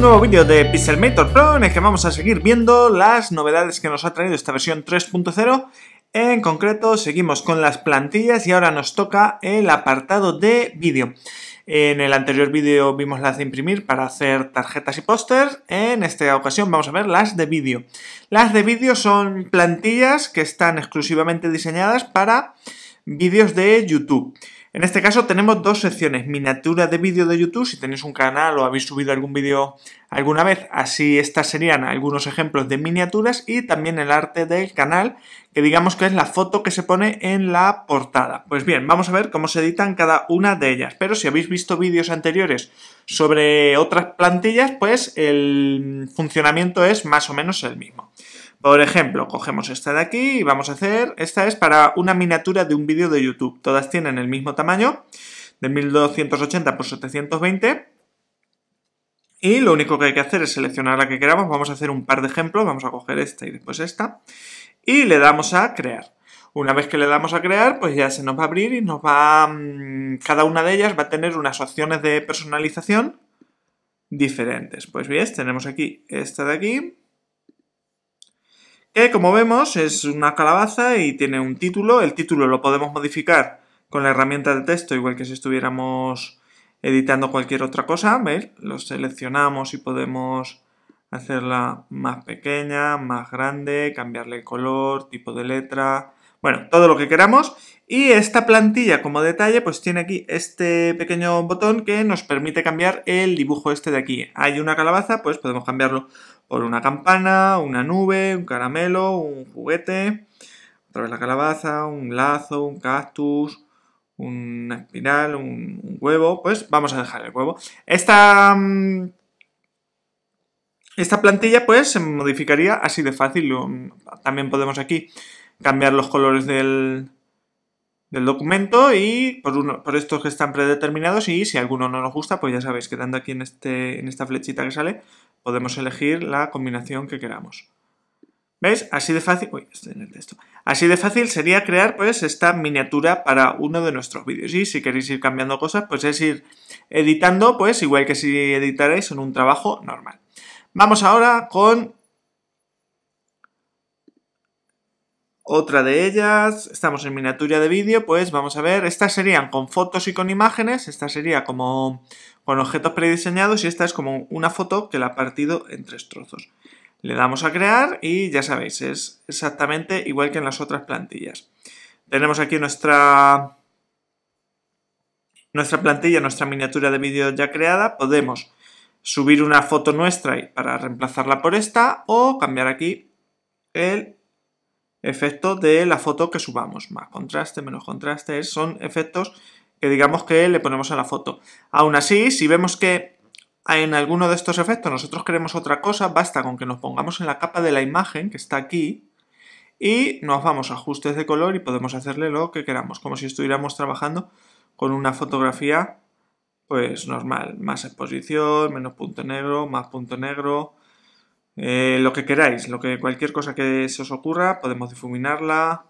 nuevo vídeo de Pixelmator Pro en el que vamos a seguir viendo las novedades que nos ha traído esta versión 3.0. En concreto, seguimos con las plantillas y ahora nos toca el apartado de vídeo. En el anterior vídeo vimos las de imprimir para hacer tarjetas y pósters. En esta ocasión vamos a ver las de vídeo. Las de vídeo son plantillas que están exclusivamente diseñadas para vídeos de YouTube. En este caso tenemos dos secciones, miniatura de vídeo de YouTube, si tenéis un canal o habéis subido algún vídeo alguna vez, así estas serían algunos ejemplos de miniaturas y también el arte del canal, que digamos que es la foto que se pone en la portada. Pues bien, vamos a ver cómo se editan cada una de ellas, pero si habéis visto vídeos anteriores sobre otras plantillas, pues el funcionamiento es más o menos el mismo. Por ejemplo, cogemos esta de aquí y vamos a hacer, esta es para una miniatura de un vídeo de YouTube. Todas tienen el mismo tamaño, de 1280 x 720. Y lo único que hay que hacer es seleccionar la que queramos. Vamos a hacer un par de ejemplos, vamos a coger esta y después esta. Y le damos a crear. Una vez que le damos a crear, pues ya se nos va a abrir y nos va... Mm, cada una de ellas va a tener unas opciones de personalización diferentes. Pues bien, tenemos aquí esta de aquí, como vemos es una calabaza y tiene un título. El título lo podemos modificar con la herramienta de texto, igual que si estuviéramos editando cualquier otra cosa. ¿Veis? Lo seleccionamos y podemos hacerla más pequeña, más grande, cambiarle el color, tipo de letra, bueno, todo lo que queramos. Y esta plantilla, como detalle, pues tiene aquí este pequeño botón que nos permite cambiar el dibujo este de aquí. Hay una calabaza, pues podemos cambiarlo por una campana, una nube, un caramelo, un juguete, otra vez la calabaza, un lazo, un cactus, una espiral, un, huevo. Pues vamos a dejar el huevo. Esta... Mm, esta plantilla pues se modificaría así de fácil. También podemos aquí cambiar los colores del, del documento y por, por estos que están predeterminados y si alguno no nos gusta, pues ya sabéis que dando aquí en, este, en esta flechita que sale podemos elegir la combinación que queramos. ¿Veis? Así de fácil... en el Así de fácil sería crear pues esta miniatura para uno de nuestros vídeos y si queréis ir cambiando cosas pues es ir editando pues igual que si editarais en un trabajo normal. Vamos ahora con Otra de ellas, estamos en miniatura de vídeo, pues vamos a ver, estas serían con fotos y con imágenes, esta sería como con objetos prediseñados y esta es como una foto que la ha partido en tres trozos. Le damos a crear y ya sabéis, es exactamente igual que en las otras plantillas. Tenemos aquí nuestra, nuestra plantilla, nuestra miniatura de vídeo ya creada, podemos subir una foto nuestra para reemplazarla por esta o cambiar aquí el Efecto de la foto que subamos. Más contraste, menos contraste, son efectos que digamos que le ponemos a la foto. Aún así, si vemos que en alguno de estos efectos nosotros queremos otra cosa, basta con que nos pongamos en la capa de la imagen, que está aquí, y nos vamos a ajustes de color y podemos hacerle lo que queramos, como si estuviéramos trabajando con una fotografía pues normal, más exposición, menos punto negro, más punto negro, eh, lo que queráis, lo que cualquier cosa que se os ocurra, podemos difuminarla,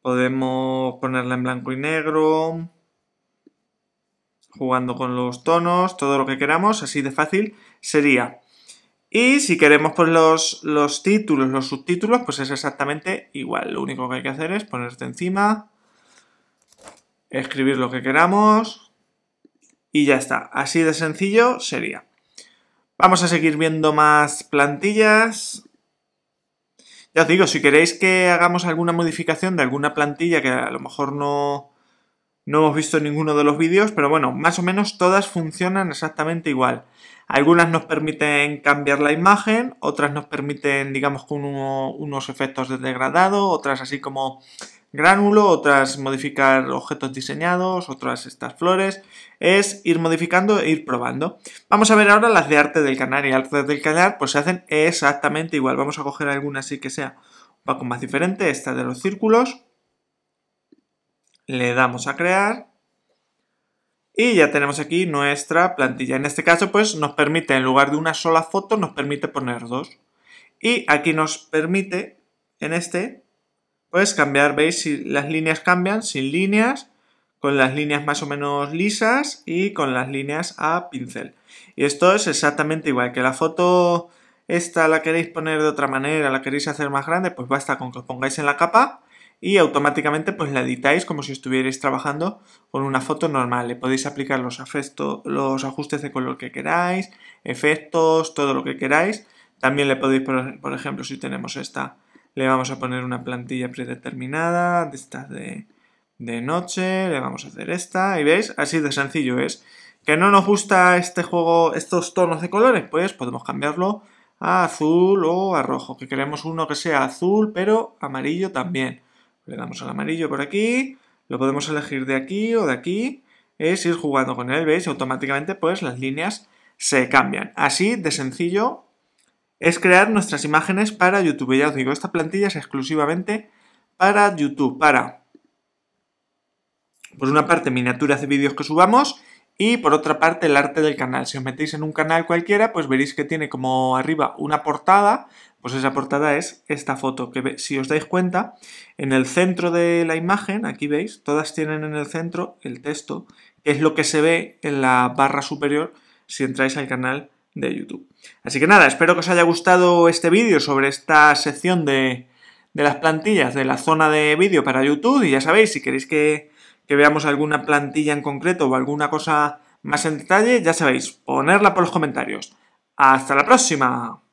podemos ponerla en blanco y negro, jugando con los tonos, todo lo que queramos, así de fácil sería. Y si queremos poner los, los títulos, los subtítulos, pues es exactamente igual. Lo único que hay que hacer es ponerte encima, escribir lo que queramos y ya está. Así de sencillo sería. Vamos a seguir viendo más plantillas. Ya os digo, si queréis que hagamos alguna modificación de alguna plantilla que a lo mejor no, no hemos visto ninguno de los vídeos, pero bueno, más o menos todas funcionan exactamente igual. Algunas nos permiten cambiar la imagen, otras nos permiten, digamos, con unos efectos de degradado, otras así como gránulo, otras modificar objetos diseñados, otras estas flores. Es ir modificando e ir probando. Vamos a ver ahora las de arte del canal. Y arte del canal pues se hacen exactamente igual. Vamos a coger alguna así que sea un poco más diferente, esta de los círculos. Le damos a crear. Y ya tenemos aquí nuestra plantilla. En este caso, pues nos permite, en lugar de una sola foto, nos permite poner dos. Y aquí nos permite, en este, pues cambiar, veis, si las líneas cambian, sin líneas, con las líneas más o menos lisas y con las líneas a pincel. Y esto es exactamente igual, que la foto esta la queréis poner de otra manera, la queréis hacer más grande, pues basta con que os pongáis en la capa y automáticamente pues la editáis como si estuvierais trabajando con una foto normal. Le podéis aplicar los, los ajustes de color que queráis, efectos, todo lo que queráis. También le podéis, por, ejemplo, si tenemos esta, le vamos a poner una plantilla predeterminada, de de, de noche, le vamos a hacer esta, y veis, así de sencillo es. ¿Que no nos gusta este juego, estos tonos de colores? Pues podemos cambiarlo a azul o a rojo, que queremos uno que sea azul, pero amarillo también. Le damos al amarillo por aquí, lo podemos elegir de aquí o de aquí, es ir jugando con él, ¿veis? Automáticamente pues las líneas se cambian. Así de sencillo es crear nuestras imágenes para YouTube. Ya os digo, esta plantilla es exclusivamente para YouTube, para, por una parte, miniaturas de vídeos que subamos y por otra parte, el arte del canal. Si os metéis en un canal cualquiera, pues veréis que tiene como arriba una portada. Pues esa portada es esta foto, que si os dais cuenta, en el centro de la imagen, aquí veis, todas tienen en el centro el texto, que es lo que se ve en la barra superior si entráis al canal de YouTube. Así que nada, espero que os haya gustado este vídeo sobre esta sección de las plantillas de la zona de vídeo para YouTube. Y ya sabéis, si queréis que que veamos alguna plantilla en concreto o alguna cosa más en detalle, ya sabéis, ponerla por los comentarios. Hasta la próxima.